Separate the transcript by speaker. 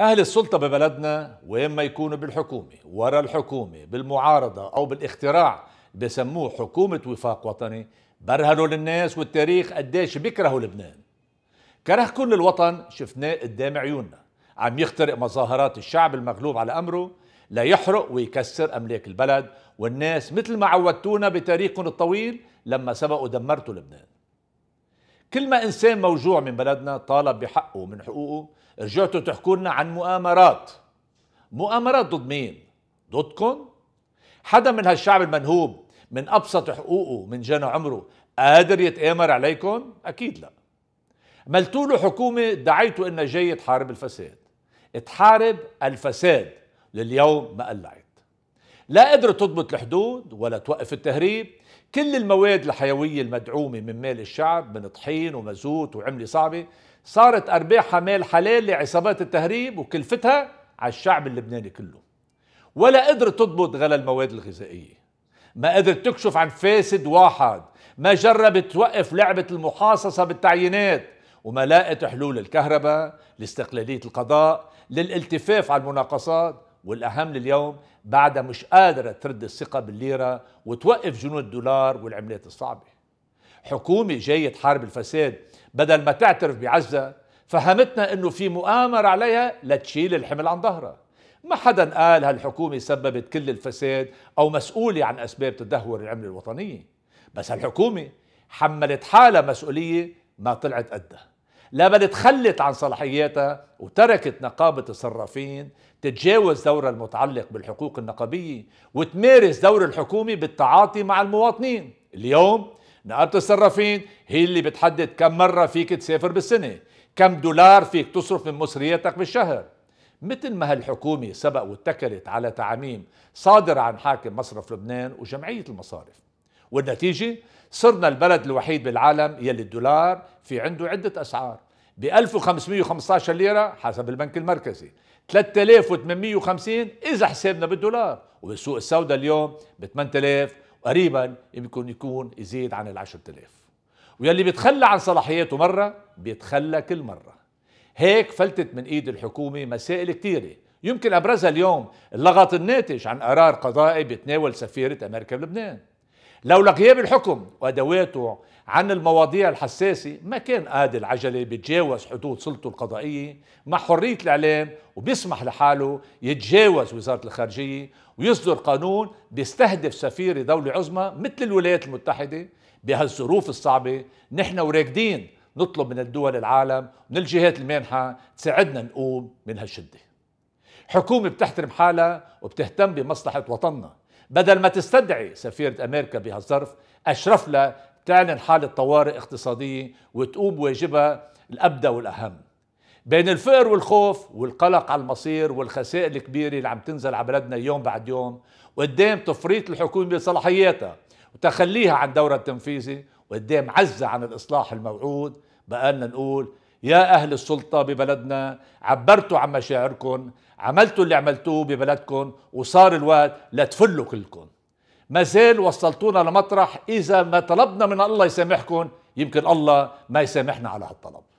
Speaker 1: أهل السلطة ببلدنا وإما يكونوا بالحكومة ورا الحكومة بالمعارضة أو بالاختراع بسموه حكومة وفاق وطني برهنوا للناس والتاريخ قديش بيكرهوا لبنان كره كل الوطن شفناه قدام عيوننا عم يخترق مظاهرات الشعب المغلوب على أمره ليحرق ويكسر أملاك البلد والناس مثل ما عودتونا بتاريخكم الطويل لما سبقوا دمرتوا لبنان كل ما إنسان موجوع من بلدنا طالب بحقه من حقوقه رجعتوا تحكوا لنا عن مؤامرات مؤامرات ضد مين؟ ضدكم؟ حدا من هالشعب المنهوب من أبسط حقوقه من جنى عمره قادر يتآمر عليكم؟ أكيد لا ملتوا له حكومة دعيتوا إنها جاية تحارب الفساد تحارب الفساد لليوم ما قلعت لا قدرت تضبط الحدود ولا توقف التهريب كل المواد الحيوية المدعومة من مال الشعب من طحين ومازوت وعملة صعبة صارت أرباحها مال حلال لعصابات التهريب وكلفتها على الشعب اللبناني كله ولا قدرت تضبط غلا المواد الغذائية ما قدرت تكشف عن فاسد واحد ما جربت توقف لعبة المحاصصة بالتعيينات وما لاقت حلول الكهرباء لاستقلالية القضاء للالتفاف على المناقصات والاهم لليوم بعدها مش قادره ترد الثقه بالليره وتوقف جنون الدولار والعملات الصعبه. حكومه جايه تحارب الفساد بدل ما تعترف بعزه فهمتنا انه في مؤامره عليها لتشيل الحمل عن ظهرها. ما حدا قال هالحكومه سببت كل الفساد او مسؤوله عن اسباب تدهور العمله الوطنيه. بس هالحكومه حملت حالها مسؤوليه ما طلعت قدها. لا بل تخلت عن صلاحياتها وتركت نقابة الصرافين تتجاوز دورها المتعلق بالحقوق النقابية وتمارس دور الحكومة بالتعاطي مع المواطنين اليوم نقابة الصرافين هي اللي بتحدد كم مرة فيك تسافر بالسنة كم دولار فيك تصرف من مصرياتك بالشهر مثل ما هالحكومة سبق واتكلت على تعميم صادر عن حاكم مصرف لبنان وجمعية المصارف والنتيجة صرنا البلد الوحيد بالعالم يلي الدولار في عنده عدة أسعار ب 1515 ليرة حسب البنك المركزي 3850 إذا حسابنا بالدولار وبالسوق السوداء اليوم ب 8000 قريبا يمكن يكون يزيد عن ال 10000 ويلي بيتخلى عن صلاحياته مرة بيتخلى كل مرة هيك فلتت من ايد الحكومة مسائل كثيرة يمكن ابرزها اليوم اللغط الناتج عن قرار قضائي بيتناول سفيرة امريكا بلبنان لولا غياب الحكم وادواته عن المواضيع الحساسة ما كان قادر عجلة بيتجاوز حدود سلطته القضائية مع حرية الإعلام وبيسمح لحاله يتجاوز وزارة الخارجية ويصدر قانون بيستهدف سفير دولة عظمى مثل الولايات المتحدة بهالظروف الصعبة نحن وراكدين نطلب من الدول العالم من الجهات المانحة تساعدنا نقوم من هالشدة حكومة بتحترم حالها وبتهتم بمصلحة وطننا بدل ما تستدعي سفيرة أمريكا بهالظرف أشرف لها تعلن حالة طوارئ اقتصادية وتقوم بواجبها الأبدى والأهم بين الفقر والخوف والقلق على المصير والخسائر الكبيرة اللي عم تنزل على بلدنا يوم بعد يوم وقدام تفريط الحكومة بصلاحياتها وتخليها عن دورها التنفيذي وقدام عزة عن الإصلاح الموعود بقالنا نقول يا أهل السلطة ببلدنا عبرتوا عن مشاعركم عملتوا اللي عملتوه ببلدكم وصار الوقت لتفلوا كلكم ما زال وصلتونا لمطرح إذا ما طلبنا من الله يسامحكم يمكن الله ما يسامحنا على هالطلب